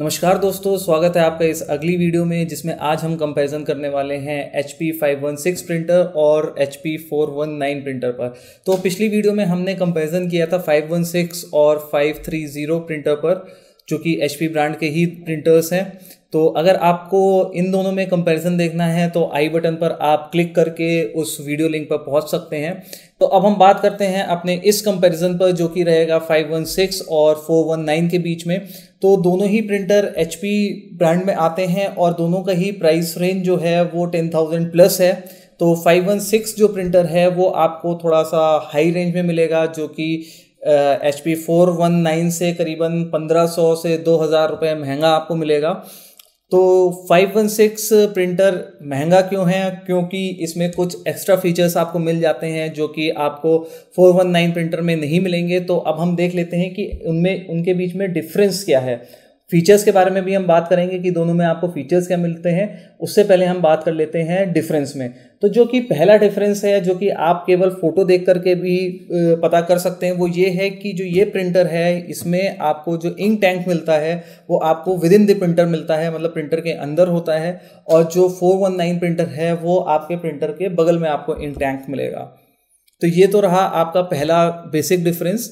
नमस्कार दोस्तों स्वागत है आपका इस अगली वीडियो में जिसमें आज हम कंपैरिजन करने वाले हैं H P five one six printer और H P four one nine printer पर तो पिछली वीडियो में हमने कंपैरिजन किया था फाइव वन सिक्स और फाइव थ्री ज़ीरो प्रिंटर पर जो कि एच ब्रांड के ही प्रिंटर्स हैं तो अगर आपको इन दोनों में कंपैरिजन देखना है तो आई बटन पर आप क्लिक करके उस वीडियो लिंक पर पहुंच सकते हैं तो अब हम बात करते हैं अपने इस कंपैरिजन पर जो कि रहेगा 516 और 419 के बीच में तो दोनों ही प्रिंटर एच ब्रांड में आते हैं और दोनों का ही प्राइस रेंज जो है वो 10,000 प्लस है तो 516 जो प्रिंटर है वो आपको थोड़ा सा हाई रेंज में मिलेगा जो कि H P four one nine से करीबन पंद्रह सौ से दो हज़ार रुपये महंगा आपको मिलेगा तो फाइव वन सिक्स प्रिंटर महंगा क्यों है क्योंकि इसमें कुछ एक्स्ट्रा फीचर्स आपको मिल जाते हैं जो कि आपको फोर वन नाइन प्रिंटर में नहीं मिलेंगे तो अब हम देख लेते हैं कि उनमें उनके बीच में डिफरेंस क्या है फीचर्स के बारे में भी हम बात करेंगे कि दोनों में आपको फीचर्स क्या मिलते हैं उससे पहले हम बात कर लेते हैं डिफरेंस में तो जो कि पहला डिफरेंस है जो कि आप केवल फ़ोटो देख करके भी पता कर सकते हैं वो ये है कि जो ये प्रिंटर है इसमें आपको जो इंक टैंक मिलता है वो आपको विद इन द प्रिंटर मिलता है मतलब प्रिंटर के अंदर होता है और जो 419 प्रिंटर है वो आपके प्रिंटर के बगल में आपको इंक टैंक मिलेगा तो ये तो रहा आपका पहला बेसिक डिफरेंस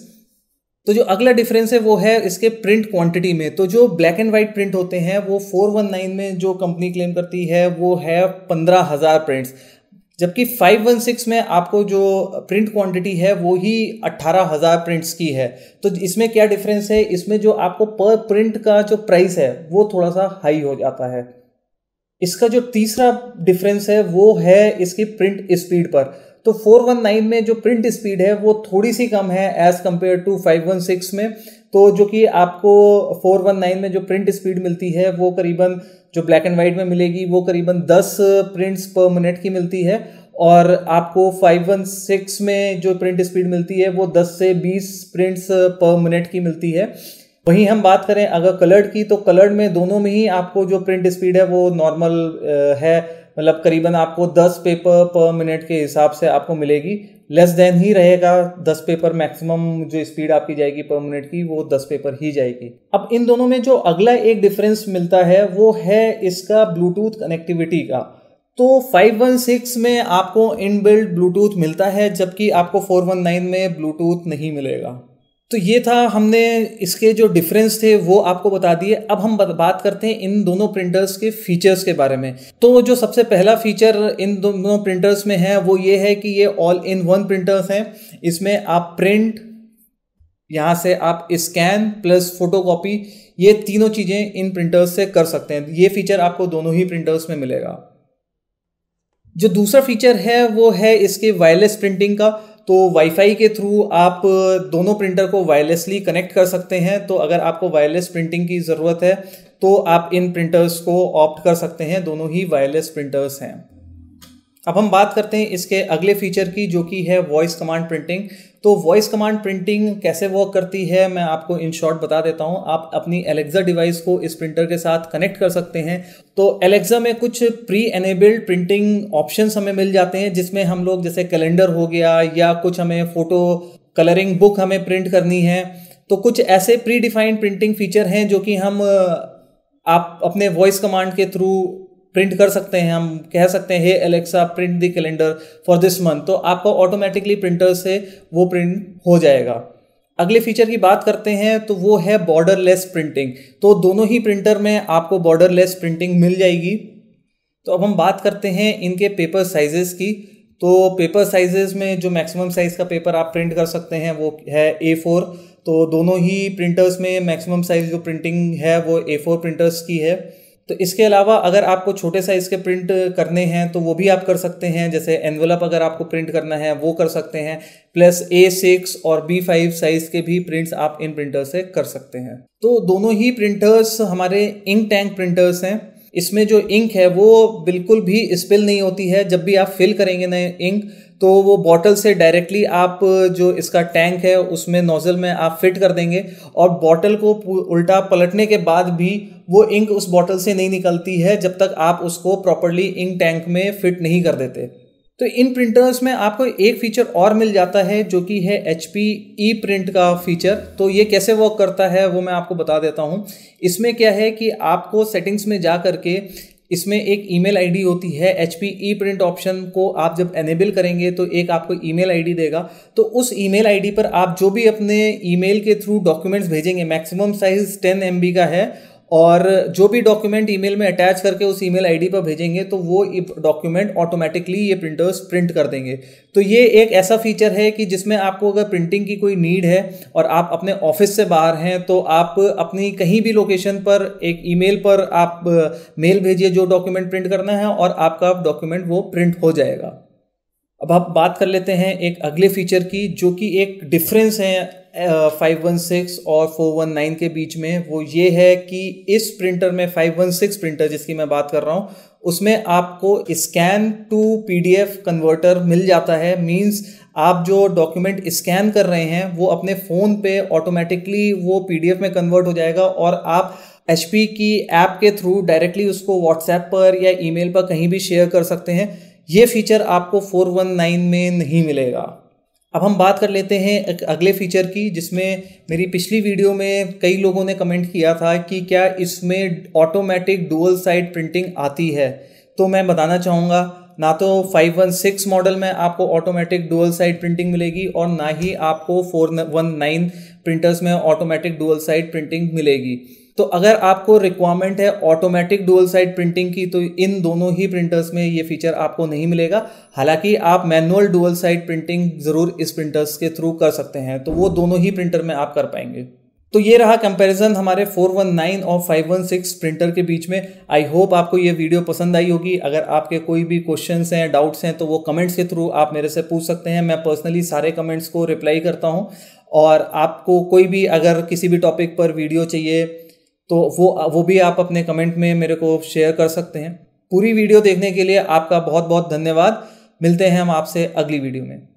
तो जो अगला डिफरेंस है वो है इसके प्रिंट क्वांटिटी में तो जो ब्लैक एंड वाइट प्रिंट होते हैं वो 419 में जो कंपनी क्लेम करती है वो है पंद्रह हज़ार प्रिंट्स जबकि 516 में आपको जो प्रिंट क्वांटिटी है वो ही अट्ठारह हजार प्रिंट्स की है तो इसमें क्या डिफरेंस है इसमें जो आपको पर प्रिंट का जो प्राइस है वो थोड़ा सा हाई हो जाता है इसका जो तीसरा डिफरेंस है वो है इसकी प्रिंट स्पीड पर तो 419 में जो प्रिंट स्पीड है वो थोड़ी सी कम है एज कंपेयर टू 516 में तो जो कि आपको 419 में जो प्रिंट स्पीड मिलती है वो करीबन जो ब्लैक एंड वाइट में मिलेगी वो करीबन 10 प्रिंट्स पर मिनट की मिलती है और आपको 516 में जो प्रिंट स्पीड मिलती है वो 10 से 20 प्रिंट्स पर मिनट की मिलती है वहीं हम बात करें अगर कलर्ड की तो कलर्ड में दोनों में ही आपको जो प्रिंट स्पीड है वो नॉर्मल है मतलब करीबन आपको दस पेपर पर मिनट के हिसाब से आपको मिलेगी लेस देन ही रहेगा दस पेपर मैक्सिमम जो स्पीड आपकी जाएगी पर मिनट की वो दस पेपर ही जाएगी अब इन दोनों में जो अगला एक डिफरेंस मिलता है वो है इसका ब्लूटूथ कनेक्टिविटी का तो 516 में आपको इनबिल्ट ब्लूटूथ मिलता है जबकि आपको 419 में ब्लूटूथ नहीं मिलेगा तो ये था हमने इसके जो डिफरेंस थे वो आपको बता दिए अब हम बात करते हैं इन दोनों प्रिंटर्स के फीचर्स के बारे में तो जो सबसे पहला फीचर इन दोनों प्रिंटर्स में है वो ये है कि ये ऑल इन वन प्रिंटर्स हैं इसमें आप प्रिंट यहाँ से आप स्कैन प्लस फोटोकॉपी ये तीनों चीज़ें इन प्रिंटर्स से कर सकते हैं ये फीचर आपको दोनों ही प्रिंटर्स में मिलेगा जो दूसरा फीचर है वो है इसके वायरलेस प्रिंटिंग का तो वाईफाई के थ्रू आप दोनों प्रिंटर को वायरलेसली कनेक्ट कर सकते हैं तो अगर आपको वायरलेस प्रिंटिंग की ज़रूरत है तो आप इन प्रिंटर्स को ऑप्ट कर सकते हैं दोनों ही वायरलेस प्रिंटर्स हैं अब हम बात करते हैं इसके अगले फीचर की जो कि है वॉइस कमांड प्रिंटिंग तो वॉइस कमांड प्रिंटिंग कैसे वर्क करती है मैं आपको इन शॉर्ट बता देता हूँ आप अपनी एलेक्सा डिवाइस को इस प्रिंटर के साथ कनेक्ट कर सकते हैं तो एलेक्सा में कुछ प्री एनेबल्ड प्रिंटिंग ऑप्शन हमें मिल जाते हैं जिसमें हम लोग जैसे कैलेंडर हो गया या कुछ हमें फोटो कलरिंग बुक हमें प्रिंट करनी है तो कुछ ऐसे प्री डिफाइंड प्रिंटिंग फीचर हैं जो कि हम आप अपने वॉइस कमांड के थ्रू प्रिंट कर सकते हैं हम कह सकते हैं hey Alexa print the calendar for this month तो आपको ऑटोमेटिकली प्रिंटर से वो प्रिंट हो जाएगा अगले फीचर की बात करते हैं तो वो है बॉर्डरलेस प्रिंटिंग तो दोनों ही प्रिंटर में आपको बॉर्डरलेस प्रिंटिंग मिल जाएगी तो अब हम बात करते हैं इनके पेपर साइजेस की तो पेपर साइजेस में जो मैक्सिमम साइज़ का पेपर आप प्रिंट कर सकते हैं वो है ए फोर तो दोनों ही प्रिंटर्स में मैक्सिमम साइज़ जो प्रिंटिंग है वो ए फोर प्रिंटर्स की है तो इसके अलावा अगर आपको छोटे साइज़ के प्रिंट करने हैं तो वो भी आप कर सकते हैं जैसे एनवलप अगर आपको प्रिंट करना है वो कर सकते हैं प्लस ए सिक्स और बी फाइव साइज़ के भी प्रिंट्स आप इन प्रिंटर से कर सकते हैं तो दोनों ही प्रिंटर्स हमारे इंक टैंक प्रिंटर्स हैं इसमें जो इंक है वो बिल्कुल भी स्पिल नहीं होती है जब भी आप फिल करेंगे ना इंक तो वो बॉटल से डायरेक्टली आप जो इसका टैंक है उसमें नोज़ल में आप फिट कर देंगे और बॉटल को उल्टा पलटने के बाद भी वो इंक उस बॉटल से नहीं निकलती है जब तक आप उसको प्रॉपरली इंक टैंक में फिट नहीं कर देते तो इन प्रिंटर्स में आपको एक फीचर और मिल जाता है जो कि है एच पी ई प्रिंट का फीचर तो ये कैसे वर्क करता है वो मैं आपको बता देता हूँ इसमें क्या है कि आपको सेटिंग्स में जा करके इसमें एक ईमेल आईडी होती है H P E print option को आप जब एनेबल करेंगे तो एक आपको ईमेल आईडी देगा तो उस ईमेल आईडी पर आप जो भी अपने ईमेल के थ्रू डॉक्यूमेंट्स भेजेंगे मैक्सिमम साइज टेन एम का है और जो भी डॉक्यूमेंट ईमेल में अटैच करके उस ईमेल आईडी पर भेजेंगे तो वो डॉक्यूमेंट ऑटोमेटिकली ये प्रिंटर्स प्रिंट कर देंगे तो ये एक ऐसा फीचर है कि जिसमें आपको अगर प्रिंटिंग की कोई नीड है और आप अपने ऑफिस से बाहर हैं तो आप अपनी कहीं भी लोकेशन पर एक ईमेल पर आप मेल भेजिए जो डॉक्यूमेंट प्रिंट करना है और आपका डॉक्यूमेंट वो प्रिंट हो जाएगा अब आप बात कर लेते हैं एक अगले फीचर की जो कि एक डिफरेंस है फाइव वन सिक्स और फोर वन नाइन के बीच में वो ये है कि इस प्रिंटर में फाइव वन सिक्स प्रिंटर जिसकी मैं बात कर रहा हूँ उसमें आपको स्कैन टू पीडीएफ कन्वर्टर मिल जाता है मींस आप जो डॉक्यूमेंट स्कैन कर रहे हैं वो अपने फ़ोन पे ऑटोमेटिकली वो पीडीएफ में कन्वर्ट हो जाएगा और आप एच की ऐप के थ्रू डायरेक्टली उसको व्हाट्सएप पर या ईमेल पर कहीं भी शेयर कर सकते हैं ये फीचर आपको 419 में नहीं मिलेगा अब हम बात कर लेते हैं अगले फीचर की जिसमें मेरी पिछली वीडियो में कई लोगों ने कमेंट किया था कि क्या इसमें ऑटोमेटिक डुअल साइड प्रिंटिंग आती है तो मैं बताना चाहूँगा ना तो 516 मॉडल में आपको ऑटोमेटिक डुअल साइड प्रिंटिंग मिलेगी और ना ही आपको 419 प्रिंटर्स में ऑटोमेटिक डुअल साइड प्रिंटिंग मिलेगी तो अगर आपको रिक्वायरमेंट है ऑटोमेटिक डुअल साइड प्रिंटिंग की तो इन दोनों ही प्रिंटर्स में ये फीचर आपको नहीं मिलेगा हालांकि आप मैनुअल डुअल साइड प्रिंटिंग ज़रूर इस प्रिंटर्स के थ्रू कर सकते हैं तो वो दोनों ही प्रिंटर में आप कर पाएंगे तो ये रहा कंपैरिजन हमारे 419 और 516 प्रिंटर के बीच में आई होप आपको ये वीडियो पसंद आई होगी अगर आपके कोई भी क्वेश्चंस हैं डाउट्स हैं तो वो कमेंट्स के थ्रू आप मेरे से पूछ सकते हैं मैं पर्सनली सारे कमेंट्स को रिप्लाई करता हूँ और आपको कोई भी अगर किसी भी टॉपिक पर वीडियो चाहिए तो वो वो भी आप अपने कमेंट में मेरे को शेयर कर सकते हैं पूरी वीडियो देखने के लिए आपका बहुत बहुत धन्यवाद मिलते हैं हम आपसे अगली वीडियो में